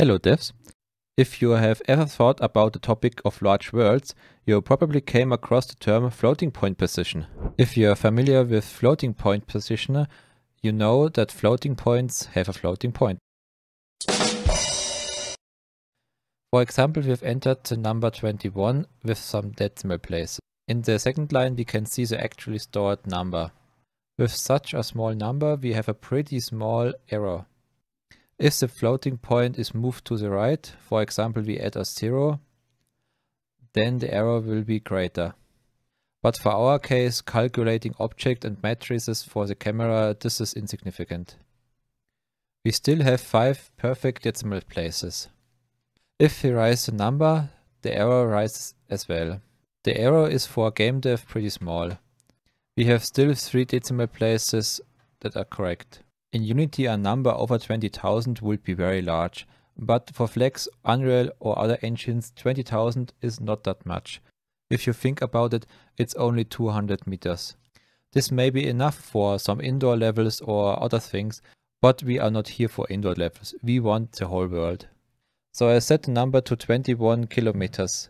Hello devs. If you have ever thought about the topic of large worlds, you probably came across the term floating point position. If you are familiar with floating point position, you know that floating points have a floating point. For example, we've entered the number 21 with some decimal places. In the second line, we can see the actually stored number. With such a small number, we have a pretty small error. If the floating point is moved to the right, for example, we add a zero, then the error will be greater. But for our case, calculating object and matrices for the camera, this is insignificant. We still have five perfect decimal places. If we raise the number, the error rises as well. The error is for game dev pretty small. We have still three decimal places that are correct. In Unity, a number over 20,000 would be very large, but for Flex, Unreal or other engines, 20,000 is not that much. If you think about it, it's only 200 meters. This may be enough for some indoor levels or other things, but we are not here for indoor levels. We want the whole world. So I set the number to 21 kilometers.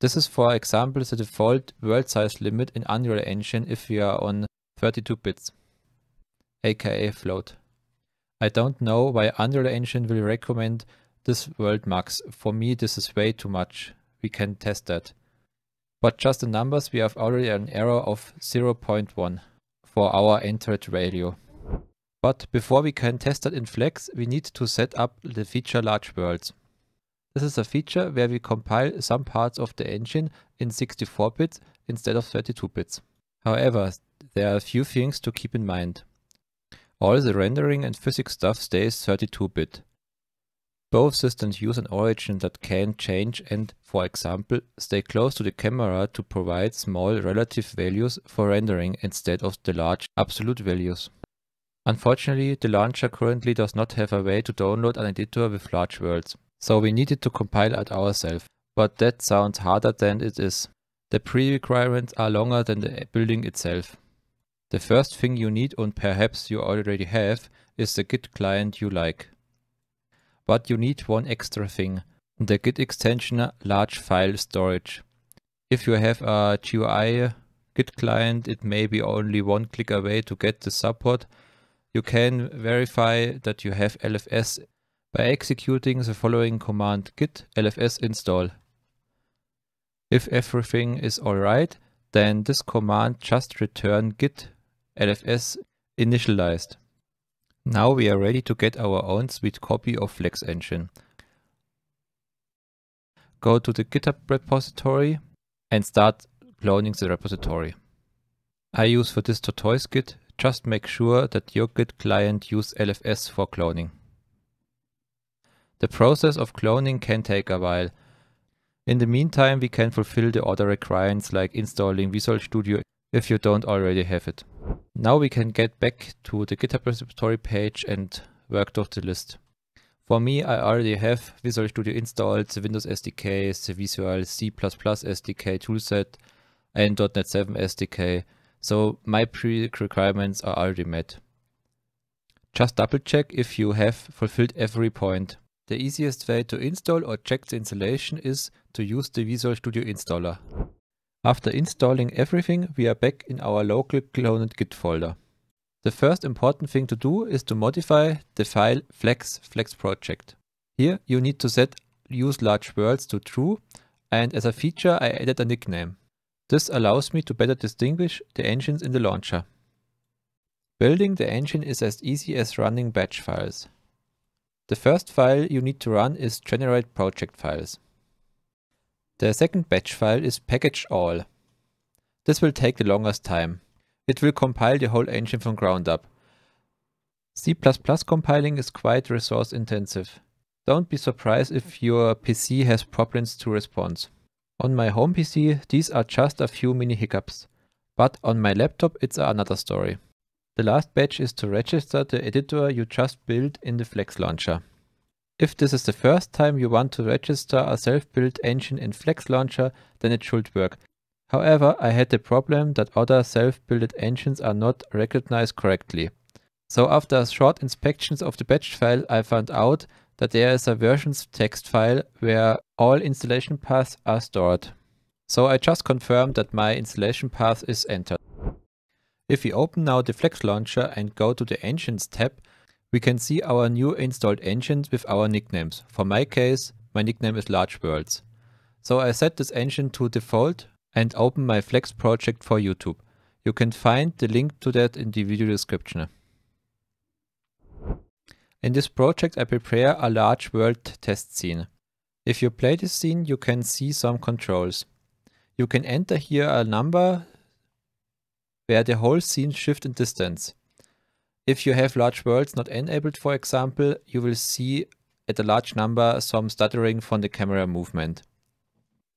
This is for example the default world size limit in Unreal Engine if we are on 32 bits, aka float. I don't know why Unreal Engine will recommend this world max. For me, this is way too much. We can test that. But just the numbers, we have already an error of 0.1 for our entered value. But before we can test that in Flex, we need to set up the feature large worlds. This is a feature where we compile some parts of the engine in 64 bits instead of 32 bits. However, there are a few things to keep in mind. All the rendering and physics stuff stays 32-bit. Both systems use an origin that can change and, for example, stay close to the camera to provide small relative values for rendering instead of the large absolute values. Unfortunately, the launcher currently does not have a way to download an editor with large worlds, so we needed to compile it ourselves, but that sounds harder than it is. The pre-requirements are longer than the building itself. The first thing you need and perhaps you already have is the Git client you like. But you need one extra thing, the Git extension large file storage. If you have a GUI Git client, it may be only one click away to get the support. You can verify that you have LFS by executing the following command git lfs install. If everything is alright, then this command just return git LFS initialized. Now we are ready to get our own sweet copy of Flex Engine. Go to the GitHub repository and start cloning the repository. I use for this tortoise git, just make sure that your git client use LFS for cloning. The process of cloning can take a while. In the meantime, we can fulfill the other requirements like installing Visual Studio if you don't already have it. Now we can get back to the GitHub repository page and work through the list. For me, I already have Visual Studio installed, the Windows SDK, the Visual C++ SDK toolset, and .NET 7 SDK, so my pre-requirements are already met. Just double check if you have fulfilled every point. The easiest way to install or check the installation is to use the Visual Studio installer. After installing everything, we are back in our local cloned git folder. The first important thing to do is to modify the file flex flex project. Here you need to set use large worlds to true and as a feature I added a nickname. This allows me to better distinguish the engines in the launcher. Building the engine is as easy as running batch files. The first file you need to run is generate project files. The second batch file is package all. This will take the longest time. It will compile the whole engine from ground up. C++ compiling is quite resource intensive. Don't be surprised if your PC has problems to respond. On my home PC, these are just a few mini hiccups. But on my laptop, it's another story. The last batch is to register the editor you just built in the Flex launcher. If this is the first time you want to register a self-built engine in Flex Launcher, then it should work. However, I had the problem that other self-built engines are not recognized correctly. So after a short inspections of the batch file, I found out that there is a versions text file where all installation paths are stored. So I just confirmed that my installation path is entered. If we open now the Flex Launcher and go to the Engines tab, we can see our new installed engines with our nicknames. For my case, my nickname is Large Worlds. So I set this engine to default and open my Flex project for YouTube. You can find the link to that in the video description. In this project I prepare a large world test scene. If you play this scene you can see some controls. You can enter here a number where the whole scene shifts in distance if you have large worlds not enabled, for example, you will see at a large number some stuttering from the camera movement.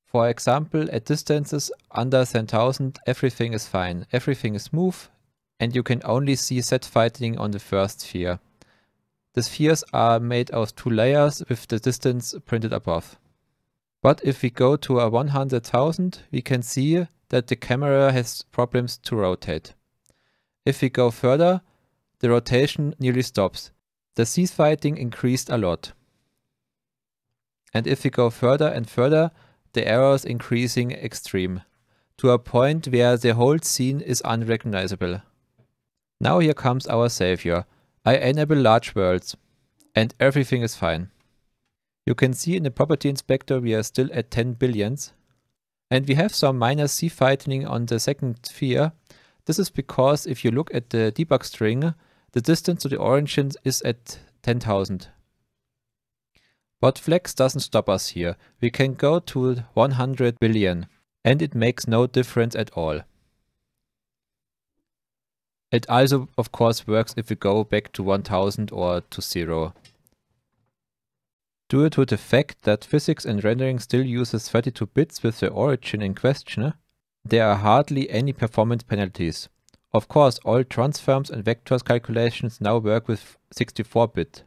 For example, at distances under 10,000, everything is fine. Everything is smooth and you can only see set fighting on the first sphere. The spheres are made of two layers with the distance printed above. But if we go to a 100,000, we can see that the camera has problems to rotate. If we go further, the rotation nearly stops. The ceasefighting increased a lot. And if we go further and further, the errors increasing extreme, to a point where the whole scene is unrecognizable. Now here comes our savior. I enable large worlds, and everything is fine. You can see in the property inspector we are still at 10 billions, and we have some minor C fightening on the second sphere. This is because if you look at the debug string, the distance to the origin is at 10,000. But Flex doesn't stop us here. We can go to 100 billion and it makes no difference at all. It also of course works if we go back to 1000 or to 0. Due to the fact that physics and rendering still uses 32 bits with the origin in question, there are hardly any performance penalties. Of course, all transforms and vectors calculations now work with 64-bit.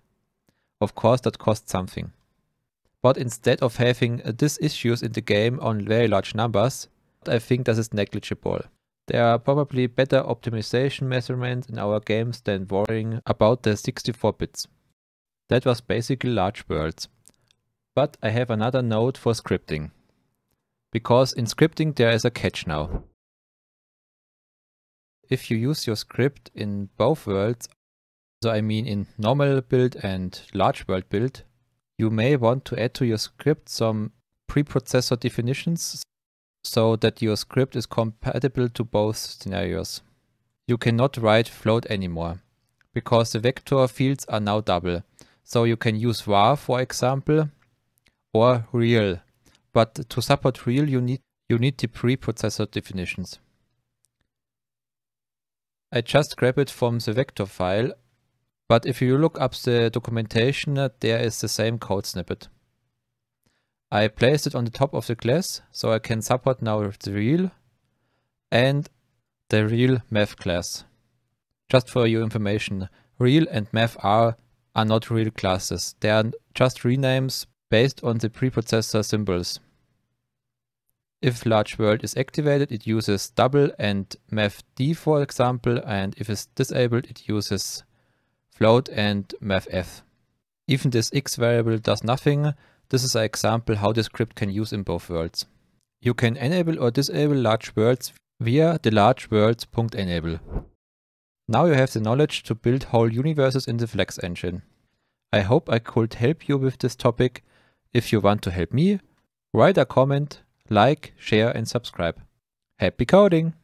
Of course, that costs something. But instead of having these uh, issues in the game on very large numbers, I think this is negligible. There are probably better optimization measurements in our games than worrying about the 64 bits. That was basically large worlds. But I have another note for scripting. Because in scripting there is a catch now if you use your script in both worlds, so I mean in normal build and large world build, you may want to add to your script some preprocessor definitions so that your script is compatible to both scenarios. You cannot write float anymore because the vector fields are now double. So you can use var for example or real. But to support real you need you need the preprocessor definitions. I just grab it from the vector file, but if you look up the documentation, there is the same code snippet. I placed it on the top of the class, so I can support now the real and the real math class. Just for your information, real and math are, are not real classes. They are just renames based on the preprocessor symbols. If large world is activated, it uses double and d, for example, and if it's disabled, it uses float and f. Even this x variable does nothing. This is an example how this script can use in both worlds. You can enable or disable large worlds via the large Enable. Now you have the knowledge to build whole universes in the Flex engine. I hope I could help you with this topic. If you want to help me, write a comment like, share and subscribe. Happy coding!